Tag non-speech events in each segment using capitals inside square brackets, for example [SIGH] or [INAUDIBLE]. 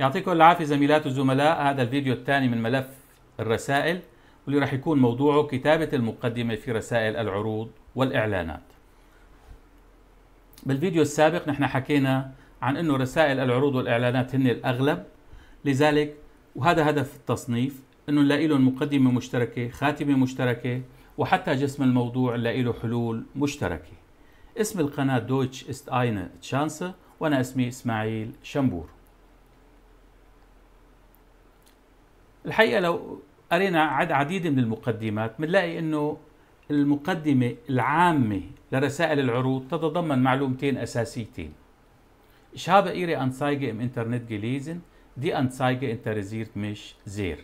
يعطيكم العافية زميلات وزملاء هذا الفيديو الثاني من ملف الرسائل واللي راح يكون موضوعه كتابة المقدمة في رسائل العروض والإعلانات بالفيديو السابق نحن حكينا عن أنه رسائل العروض والإعلانات هن الأغلب لذلك وهذا هدف التصنيف أنه نلاقي لهم مقدمة مشتركة خاتمة مشتركة وحتى جسم الموضوع نلاقي له حلول مشتركة اسم القناة دويتش است اينه تشانس وأنا اسمي إسماعيل شامبور الحقيقه لو قرينا عد عديد من المقدمات بنلاقي انه المقدمه العامه لرسائل العروض تتضمن معلومتين اساسيتين Ich habe Ihre Anzeige im Internet gelesen, die Anzeige interessiert mich sehr.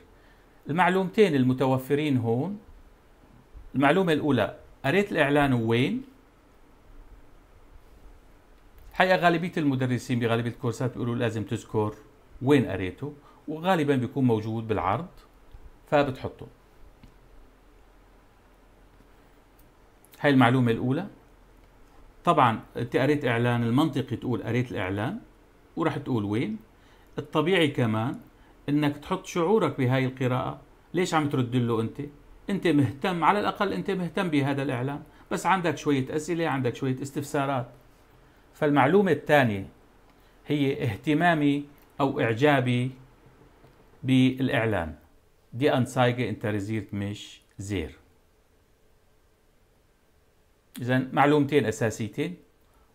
المعلومتين المتوفرين هون المعلومة الأولى قريت الإعلان وين؟ الحقيقة غالبية المدرسين بغالبية الكورسات بيقولوا لازم تذكر وين قريته وغالبا بيكون موجود بالعرض فبتحطه هاي المعلومة الأولى طبعا انت قريت إعلان المنطقي تقول قريت الإعلان وراح تقول وين الطبيعي كمان انك تحط شعورك بهاي القراءة ليش عم ترد له انت انت مهتم على الأقل انت مهتم بهذا الإعلان بس عندك شوية أسئلة عندك شوية استفسارات فالمعلومة الثانية هي اهتمامي أو إعجابي بالإعلان دي أنسايجة انترزيرت مش زير إذا معلومتين أساسيتين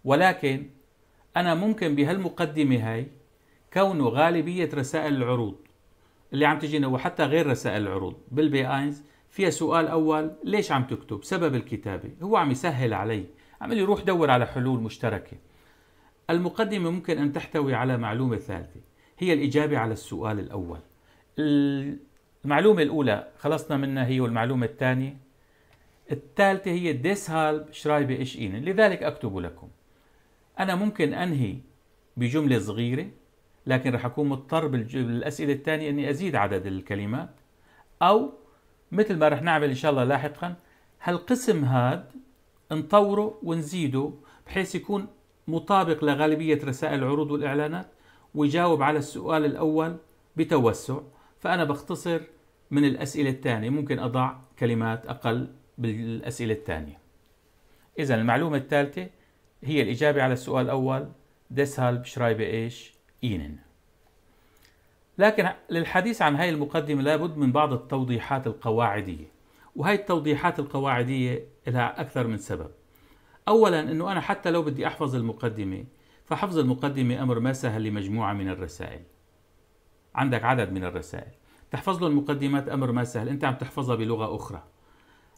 ولكن أنا ممكن بهالمقدمة هاي كونه غالبية رسائل العروض اللي عم تجينا وحتى غير رسائل العروض بالبي اينز فيها سؤال أول ليش عم تكتب سبب الكتابة هو عم يسهل علي عم لي روح دور على حلول مشتركة المقدمة ممكن أن تحتوي على معلومة ثالثة هي الإجابة على السؤال الأول المعلومة الأولى خلصنا منها هي والمعلومة الثانية الثالثة هي ديسهالب شرايبة إين لذلك أكتب لكم أنا ممكن أنهي بجملة صغيرة لكن رح أكون مضطر بالأسئلة الثانية أني أزيد عدد الكلمات أو مثل ما رح نعمل إن شاء الله لاحقا هالقسم هاد نطوره ونزيده بحيث يكون مطابق لغالبية رسائل العروض والإعلانات ويجاوب على السؤال الأول بتوسع فأنا بختصر من الأسئلة الثانية ممكن أضع كلمات أقل بالأسئلة الثانية إذا المعلومة الثالثة هي الإجابة على السؤال الأول deshalb schreibe ich Ihnen لكن للحديث عن هاي المقدمة لابد من بعض التوضيحات القواعدية وهي التوضيحات القواعدية لها أكثر من سبب أولا أنه أنا حتى لو بدي أحفظ المقدمة فحفظ المقدمة أمر ما سهل لمجموعة من الرسائل عندك عدد من الرسائل تحفظ له المقدمات أمر ما سهل أنت عم تحفظها بلغة أخرى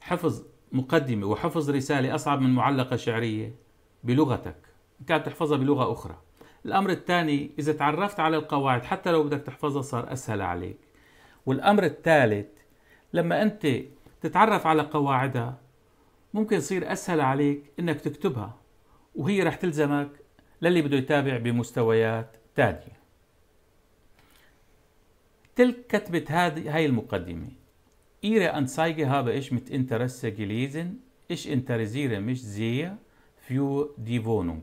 حفظ مقدمة وحفظ رسالة أصعب من معلقة شعرية بلغتك أنت عم تحفظها بلغة أخرى الأمر الثاني إذا تعرفت على القواعد حتى لو بدك تحفظها صار أسهل عليك والأمر الثالث لما أنت تتعرف على قواعدها ممكن يصير أسهل عليك إنك تكتبها وهي رح تلزمك للي بده يتابع بمستويات تانية تلك كتبت هذه هاي المقدمة إيرا أن سايجي هابا إيش مت إنترسة جليزن إيش انترزيرة مش زيا فيو فونونج.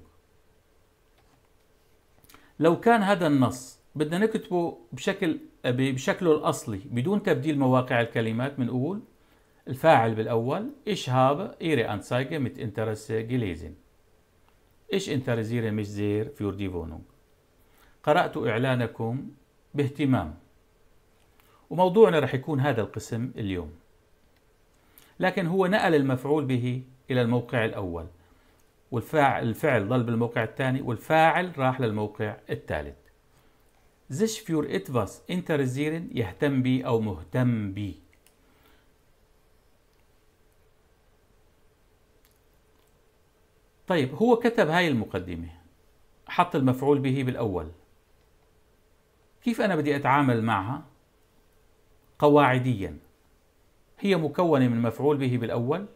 لو كان هذا النص بدنا نكتبه بشكل بشكله الأصلي بدون تبديل مواقع الكلمات بنقول الفاعل بالأول إيش هابا إيرا أن سايجي مت إنترسة جليزن إيش انترزيرة مش زير فيور فونونج. قرأت إعلانكم باهتمام وموضوعنا رح يكون هذا القسم اليوم لكن هو نقل المفعول به إلى الموقع الأول والفاعل الفعل ظل بالموقع الثاني والفاعل راح للموقع الثالث sich für etwas interessieren يهتم بي أو مهتم بي طيب هو كتب هاي المقدمة حط المفعول به بالأول كيف أنا بدي أتعامل معها قواعديا هي مكونة من مفعول به بالأول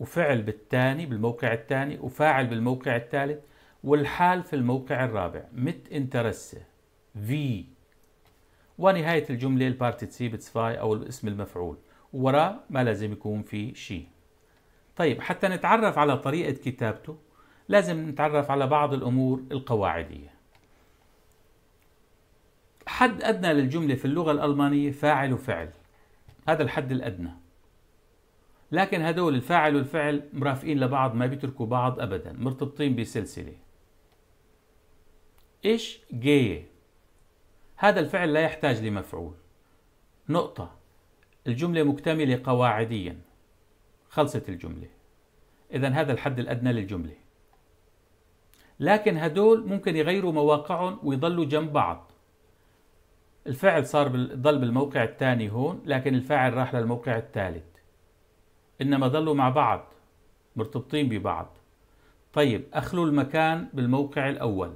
وفعل بالثاني بالموقع الثاني وفاعل بالموقع الثالث والحال في الموقع الرابع مت انترسه في ونهاية الجملة البارتيسيبتسفاي أو الاسم المفعول وراء ما لازم يكون في شيء طيب حتى نتعرف على طريقة كتابته لازم نتعرف على بعض الأمور القواعدية حد أدنى للجملة في اللغة الألمانية فاعل وفعل هذا الحد الأدنى لكن هدول الفاعل والفعل مرافقين لبعض ما بيتركوا بعض أبدا مرتبطين بسلسلة إيش جاية هذا الفعل لا يحتاج لمفعول نقطة الجملة مكتملة قواعديا خلصت الجملة إذا هذا الحد الأدنى للجملة لكن هدول ممكن يغيروا مواقعهم ويضلوا جنب بعض الفعل صار ضل بالموقع الثاني هون لكن الفاعل راح للموقع الثالث إنما ضلوا مع بعض مرتبطين ببعض طيب أخلوا المكان بالموقع الأول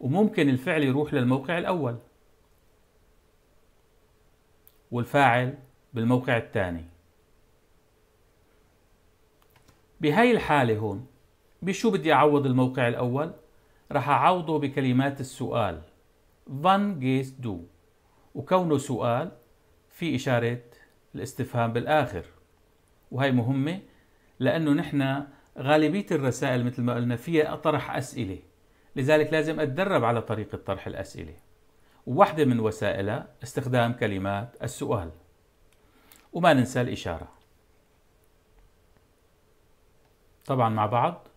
وممكن الفعل يروح للموقع الأول والفاعل بالموقع الثاني بهاي الحالة هون بشو بدي أعوض الموقع الأول؟ راح أعوضه بكلمات السؤال van gehst دو وكونه سؤال في إشارة الاستفهام بالآخر وهي مهمة لأنه نحن غالبية الرسائل مثل ما قلنا فيها طرح أسئلة لذلك لازم أتدرب على طريقة طرح الأسئلة وواحدة من وسائلها استخدام كلمات السؤال وما ننسى الإشارة طبعا مع بعض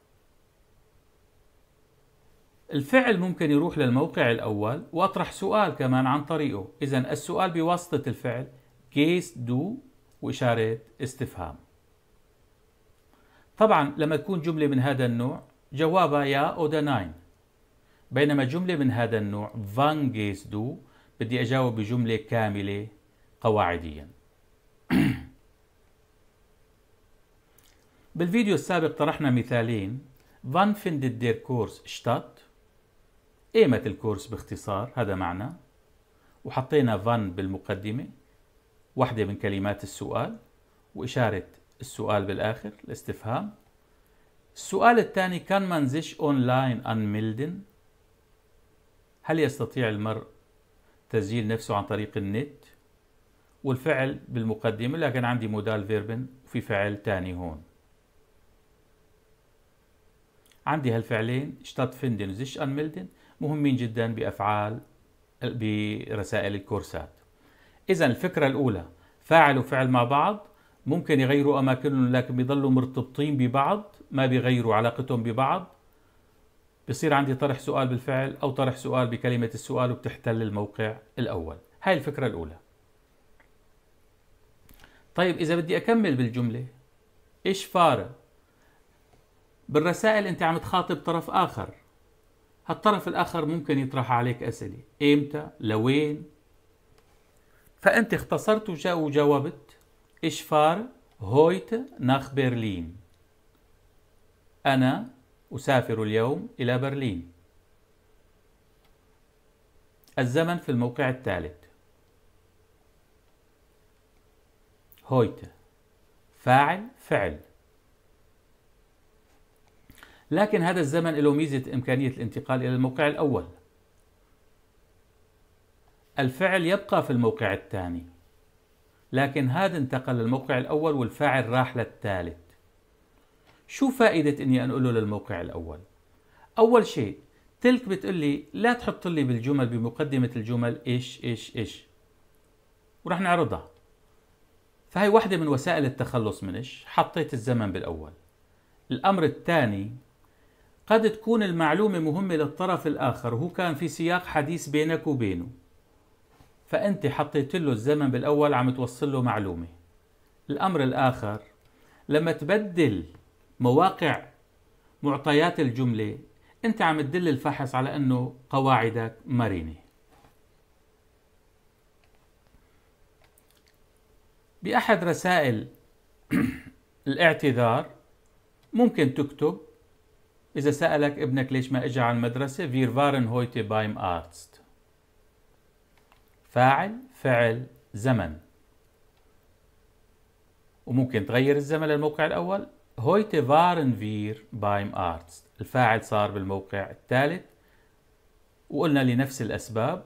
الفعل ممكن يروح للموقع الأول وأطرح سؤال كمان عن طريقه إذا السؤال بواسطة الفعل جيس دو وإشارة استفهام طبعا لما تكون جملة من هذا النوع جوابها يا أو دناين بينما جملة من هذا النوع فان جيس دو بدي أجاوب بجملة كاملة قواعديا [CLEARS THROAT] بالفيديو السابق طرحنا مثالين فان فيندت دير كورس شتات قيمة الكورس باختصار هذا معنى وحطينا فان بالمقدمة واحدة من كلمات السؤال وإشارة السؤال بالآخر الاستفهام السؤال الثاني كان زيش أونلاين أن ميلدن هل يستطيع المرء تسجيل نفسه عن طريق النت والفعل بالمقدمة لكن عندي مودال فيربن وفي فعل تاني هون عندي هالفعلين شتات فندن وزيش ميلدن مهمين جدا بافعال برسائل الكورسات اذا الفكره الاولى فاعل وفعل مع بعض ممكن يغيروا اماكنهم لكن بيضلوا مرتبطين ببعض ما بيغيروا علاقتهم ببعض بصير عندي طرح سؤال بالفعل او طرح سؤال بكلمه السؤال وبتحتل الموقع الاول هاي الفكره الاولى طيب اذا بدي اكمل بالجمله ايش فارق بالرسائل انت عم تخاطب طرف اخر هالطرف الآخر ممكن يطرح عليك أسئلة إمتى لوين فأنت اختصرت وجاوبت إيش فار هويت ناخ برلين أنا أسافر اليوم إلى برلين الزمن في الموقع الثالث هويت فاعل فعل لكن هذا الزمن له ميزة إمكانية الانتقال إلى الموقع الأول الفعل يبقى في الموقع الثاني لكن هذا انتقل للموقع الأول والفاعل راح للثالث شو فائدة إني أنقله للموقع الأول؟ أول شيء تلك بتقول لي لا تحط لي بالجمل بمقدمة الجمل إيش إيش إيش ورح نعرضها فهي واحدة من وسائل التخلص من إيش حطيت الزمن بالأول الأمر الثاني قد تكون المعلومة مهمة للطرف الآخر وهو كان في سياق حديث بينك وبينه فأنت حطيت له الزمن بالأول عم توصل له معلومة الأمر الآخر لما تبدل مواقع معطيات الجملة أنت عم تدل الفحص على أنه قواعدك مرنة بأحد رسائل [CLEARS THROAT] الاعتذار ممكن تكتب إذا سألك ابنك ليش ما إجا على المدرسة فير فارن هويتي بايم آرتست فاعل فعل زمن وممكن تغير الزمن للموقع الأول هويتي فارن فير بايم آرتست الفاعل صار بالموقع الثالث وقلنا لنفس الأسباب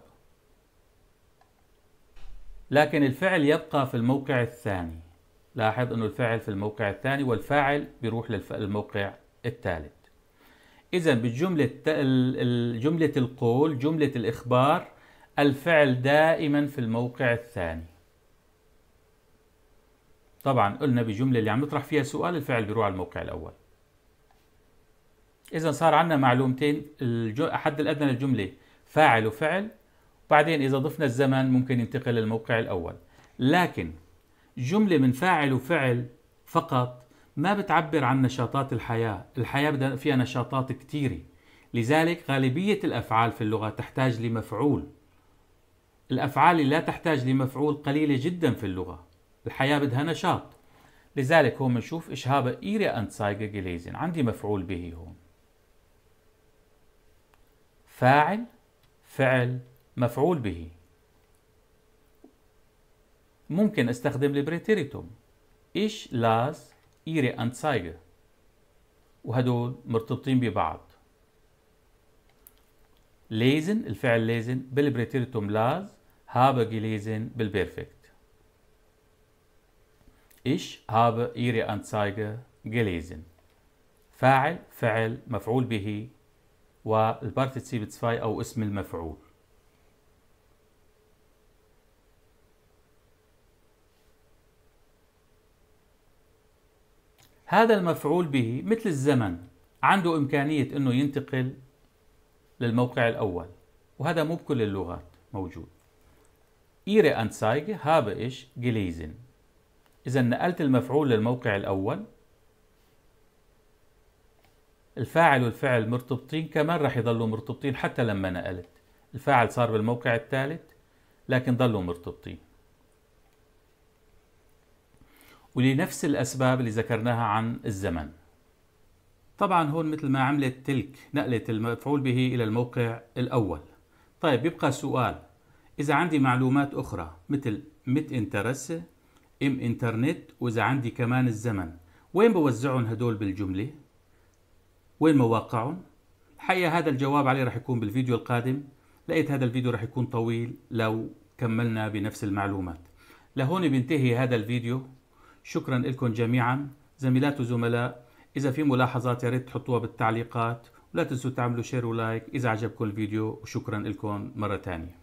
لكن الفعل يبقى في الموقع الثاني لاحظ أنه الفعل في الموقع الثاني والفاعل بيروح للموقع الثالث إذا بجملة جملة القول جملة الإخبار الفعل دائما في الموقع الثاني طبعا قلنا بجملة اللي عم نطرح فيها سؤال الفعل بيروح على الموقع الأول إذا صار عندنا معلومتين الحد الأدنى للجملة فاعل وفعل وبعدين إذا ضفنا الزمن ممكن ينتقل للموقع الأول لكن جملة من فاعل وفعل فقط ما بتعبر عن نشاطات الحياة الحياة فيها نشاطات كتيرة لذلك غالبية الأفعال في اللغة تحتاج لمفعول الأفعال اللي لا تحتاج لمفعول قليلة جدا في اللغة الحياة بدها نشاط لذلك هون بنشوف إيش هابا إيري أنت سايغا جليزين عندي مفعول به هون فاعل فعل مفعول به ممكن استخدم البريتيريتوم إيش لاز إيري أند سايجا وهدول مرتبطين ببعض ليزن الفعل ليزن بالبريتيرتوم لاز هابا جليزن بالبيرفكت إيش هاب إيري أند سايجا جليزن فاعل فعل مفعول به والبارتيسيبتس فاي أو اسم المفعول هذا المفعول به مثل الزمن عنده إمكانية أنه ينتقل للموقع الأول وهذا مو بكل اللغات موجود إيري أنت هاب إيش إش جليزن إذا نقلت المفعول للموقع الأول الفاعل والفعل مرتبطين كمان رح يضلوا مرتبطين حتى لما نقلت الفاعل صار بالموقع الثالث لكن ضلوا مرتبطين ولنفس الأسباب اللي ذكرناها عن الزمن طبعا هون مثل ما عملت تلك نقلة المفعول به إلى الموقع الأول طيب يبقى سؤال إذا عندي معلومات أخرى مثل مت انترس ام انترنت وإذا عندي كمان الزمن وين بوزعهم هدول بالجملة؟ وين مواقعهم؟ الحقيقة هذا الجواب عليه رح يكون بالفيديو القادم لقيت هذا الفيديو رح يكون طويل لو كملنا بنفس المعلومات لهون بينتهي هذا الفيديو شكرا لكم جميعا زميلات وزملاء إذا في ملاحظات يا ريت تحطوها بالتعليقات ولا تنسوا تعملوا شير ولايك إذا عجبكم الفيديو وشكرا لكم مرة ثانية